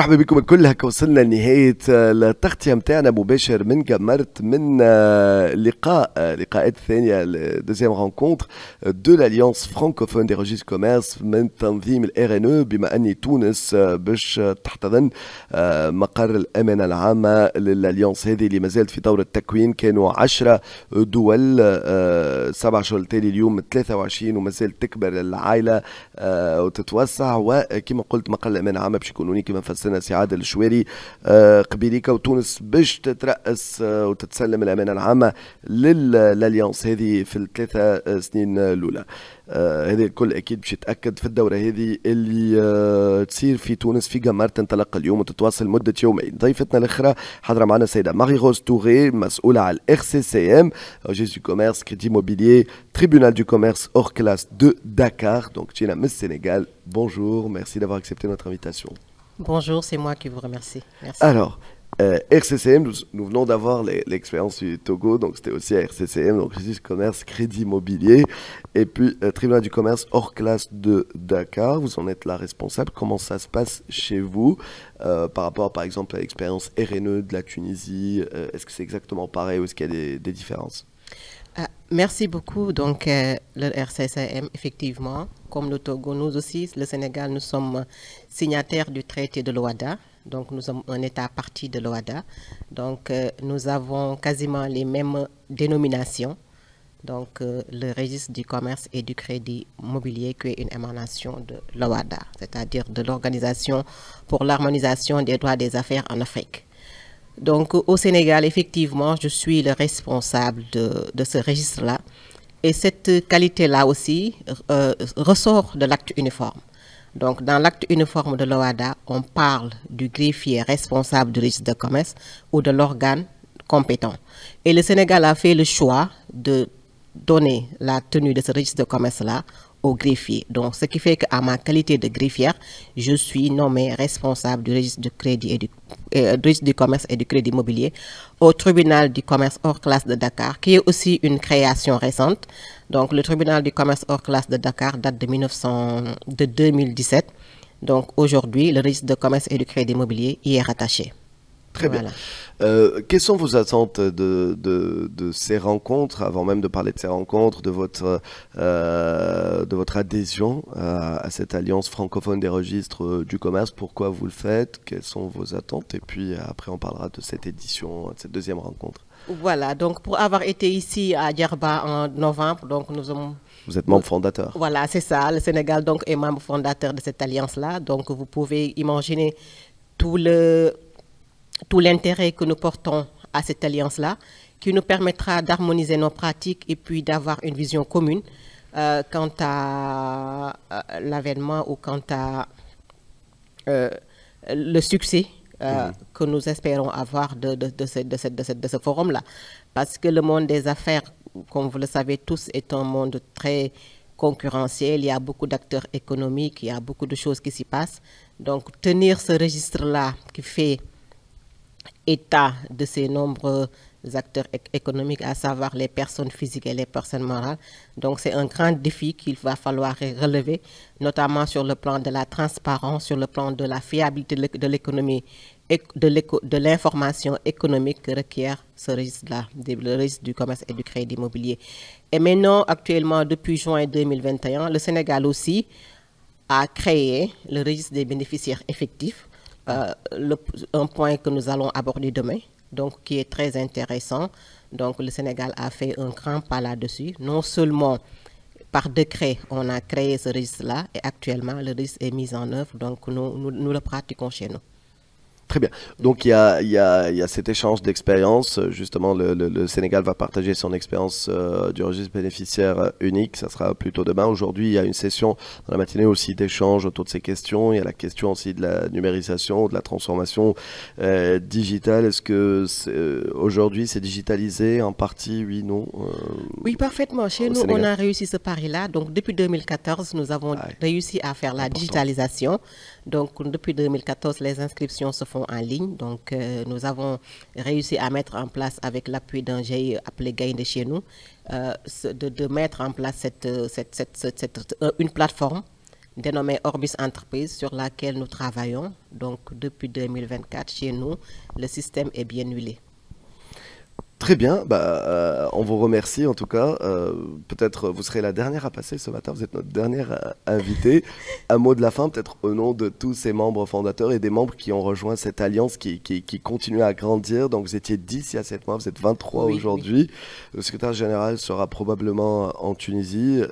مرحبا بكم الكل هكا وصلنا لنهاية التغطية آه، متاعنا مباشر من جمرت من آه، لقاء آه، لقاءات الثانية دوزيام رونكونتر دو لاليونس فرانكوفون دي روجيس كوميرس من تنظيم الار e، ان او بما اني تونس باش تحتضن مقر الأمانة العامة للاليونس هذه اللي مازالت في دور التكوين كانوا 10 دول سبع شهور التالي اليوم 23 ومازال تكبر العائلة وتتوسع وكما قلت مقر الأمانة العامة باش يكونوا كما فسرت سنه سي عادل الشويري آه، قبيليكا وتونس باش تترأس آه، وتتسلم الامانه العامه للاليانس هذه في الثلاثه سنين الاولى آه، هذه الكل اكيد باش يتاكد في الدوره هذه اللي تصير في تونس في قمر تنطلق اليوم وتتواصل مده يومين ضيفتنا الاخرى حضره معنا السيده ماري روز توري مسؤوله على الاخ سي سي ام ريجيس دو كوميرس كريدي موبيليي تريبونال دو كوميرس اور كلاس دو داكار دونك تينا من السنغال بونجور ميرسي دافوار اكسبتي نوتر انفيتاسيون Bonjour, c'est moi qui vous remercie. Merci. Alors, euh, RCCM, nous, venons d'avoir l'expérience du Togo, donc c'était aussi à RCCM, donc Résus Commerce, Crédit Immobilier, et puis euh, Tribunal du Commerce hors classe de Dakar, vous en êtes la responsable, comment ça se passe chez vous euh, par rapport par exemple à l'expérience RNE de la Tunisie, est-ce que c'est exactement pareil ou est-ce qu'il y a des différences Merci beaucoup. Donc, euh, le RCCM, effectivement, comme le Togo, nous aussi, le Sénégal, nous sommes signataires du traité de l'OADA. Donc, nous sommes un État parti de l'OADA. Donc, euh, nous avons quasiment les mêmes dénominations. Donc, euh, le registre du commerce et du crédit mobilier, qui est une émanation de l'OADA, c'est-à-dire de l'Organisation pour l'harmonisation des droits des affaires en Afrique. Donc au Sénégal, effectivement, je suis le responsable de, ce registre-là. Et cette qualité-là aussi euh, ressort de l'acte uniforme. Donc, dans l'acte uniforme de l'OADA, on parle du greffier responsable du registre de commerce ou de l'organe compétent. Et le Sénégal a fait le choix de donner la tenue de ce registre de commerce-là au greffier. Donc, ce qui fait qu'à ma qualité de greffière, je suis nommée responsable du registre du crédit et euh, du, registre du commerce et du crédit immobilier au tribunal du commerce hors classe de Dakar, qui est aussi une création récente. Donc, le tribunal du commerce hors classe de Dakar date de, 1900, de 2017. Donc, aujourd'hui, le registre de commerce et du crédit immobilier y est rattaché. Très bien. Euh, quelles sont vos attentes de, de, de, ces rencontres, avant même de parler de ces rencontres, de votre, euh, de votre adhésion à, cette alliance francophone des registres euh, du commerce Pourquoi vous le faites Quelles sont vos attentes Et puis après, on parlera de cette édition, de cette deuxième rencontre. Voilà, donc pour avoir été ici à Djerba en novembre, donc nous avons... Vous êtes membre fondateur. Voilà, c'est ça. Le Sénégal donc est membre fondateur de cette alliance-là. Donc vous pouvez imaginer tout le tout l'intérêt que nous portons à cette alliance-là, qui nous permettra d'harmoniser nos pratiques et puis d'avoir une vision commune euh, quant à euh, l'avènement ou quant à euh, le succès mm-hmm. que nous espérons avoir de, de, ce forum-là. Parce que le monde des affaires, comme vous le savez tous, est un monde très concurrentiel, il y a beaucoup d'acteurs économiques, il y a beaucoup de choses qui s'y passent. Donc tenir ce registre-là qui fait état de ces nombreux acteurs économiques, à savoir les personnes physiques et les personnes morales. Donc c'est un grand défi qu'il va falloir relever, notamment sur le plan de la transparence, sur le plan de la fiabilité de l'économie de l'information économique que requiert ce registre-là, le registre du commerce et du crédit immobilier. Et maintenant, actuellement, depuis juin 2021, le Sénégal aussi a créé le registre des bénéficiaires effectifs euh, un point que nous allons aborder demain, donc qui est très intéressant. Donc le Sénégal a fait un grand pas là-dessus. Non seulement par décret, on a créé ce risque là et actuellement le risque est mis en œuvre, donc nous le pratiquons chez nous. Très bien. Donc il y a, cet échange d'expérience. Euh, justement, le, Sénégal va partager son expérience euh, du registre bénéficiaire euh, unique. Ça sera plutôt demain. Aujourd'hui, il y a une session dans la matinée aussi d'échange autour de ces questions. Il y a la question aussi de la numérisation, de la transformation digitale. Est-ce que aujourd'hui c'est digitalisé en partie Oui, non. oui, parfaitement. Chez nous, on a réussi ce pari-là. Donc depuis 2014, nous avons réussi à faire la digitalisation. Donc depuis 2014, les inscriptions se font en ligne. Donc, euh, nous avons réussi à mettre en place, avec l'appui d'un GIE appelé Gain de chez nous, euh, de, mettre en place euh, une plateforme dénommée Orbis Enterprise sur laquelle nous travaillons. Donc, depuis 2024, chez nous, le système est bien huilé. Très bien, bah, euh, on vous remercie en tout cas. Euh, peut-être euh, vous serez la dernière à passer ce matin, vous êtes notre dernière invitée. Un mot de la fin, peut-être au nom de tous ces membres fondateurs et des membres qui ont rejoint cette alliance qui, continue à grandir. Donc vous étiez 10 il y a 7 mois, vous êtes 23 aujourd'hui. Le secrétaire général sera probablement en Tunisie,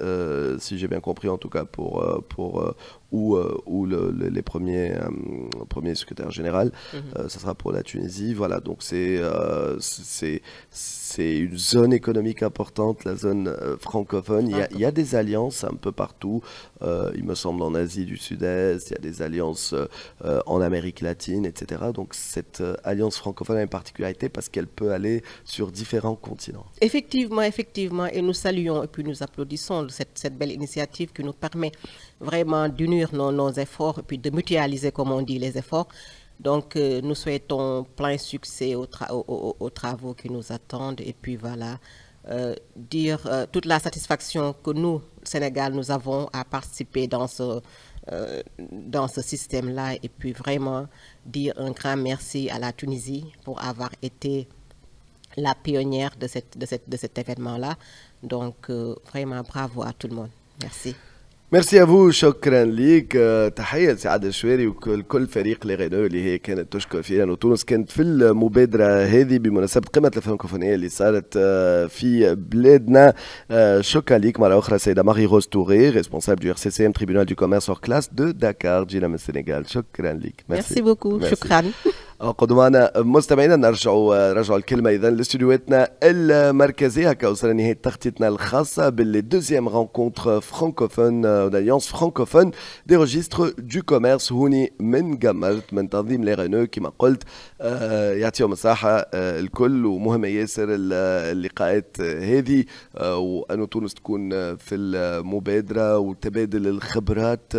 si j'ai bien compris en tout cas, pour, pour ou, euh, ou le, les premiers, euh, secrétaires généraux. Mhm. Euh, ça sera pour la Tunisie. Voilà, donc c'est une zone économique importante, la zone francophone. Il y, a, des alliances un peu partout. il me semble en Asie du Sud-Est, il y a des alliances en Amérique latine, etc. Donc cette alliance francophone a une particularité parce qu'elle peut aller sur différents continents. Effectivement, effectivement. Et nous saluons et puis nous applaudissons cette, cette belle initiative qui nous permet vraiment d'unir nos, efforts et puis de mutualiser, comme on dit, les efforts. Donc, euh, nous souhaitons plein succès aux, aux, travaux qui nous attendent. Et puis, voilà, euh, dire euh, toute la satisfaction que nous, Sénégal, nous avons à participer dans ce, dans ce système-là. Et puis, vraiment, dire un grand merci à la Tunisie pour avoir été la pionnière de, de, cette, de cet événement-là. Donc, vraiment, bravo à tout le monde. Merci. ميرسي افو شكرا ليك تحيه لسعاد الشويري وكل كل فريق لي غينو اللي هي كانت تشكر لانه وتونس كانت في المبادره هذه بمناسبه قمه الفرنكوفونيه اللي صارت آه، في بلادنا آه، شكرا ليك مره اخرى سيده ماري روز توري ريسبونسابل دو ار سي سي ام تريبونال دو كوميرس اور كلاس دو داكار جينا من السنغال شكرا ليك ميرسي بوكو شكرا قدمانا مستمعينا نرجعوا رجع الكلمه اذا لاستديوهاتنا المركزيه هكا وصلنا نهايه تغطيتنا الخاصه باللي دوزيام رونكونتر فرانكوفون الاليونس فرانكوفون دي روجيستر دو كوميرس هوني من قمرت من تنظيم لي رينو كما قلت آه، يعطيهم الصحه آه، الكل ومهمه ياسر اللقاءات هذه آه، وانه تونس تكون في المبادره وتبادل الخبرات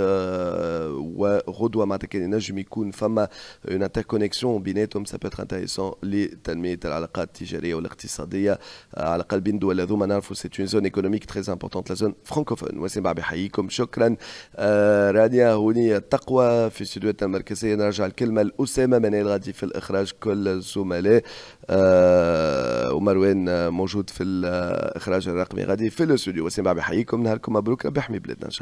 وغدوه معناتها كان ينجم يكون فما اون انتركونيكسيون بيناتهم سا بيتر انتيريسون لتنميه العلاقات التجاريه والاقتصاديه على الاقل بين دول هذوما نعرفوا سيت اون زون ايكونوميك تري امبورتونت لا زون فرانكوفون وسيم بعبي حييكم شكرا آه، رانيا هونية تقوى في استديوهاتنا المركزيه نرجع الكلمه لاسامه منال غادي في الاخراج كل الزملاء آه، ومروان آه، موجود في الاخراج الرقمي غادي في الاستوديو وسيم بعبي حييكم نهاركم مبروك ربي يحمي بلادنا ان شاء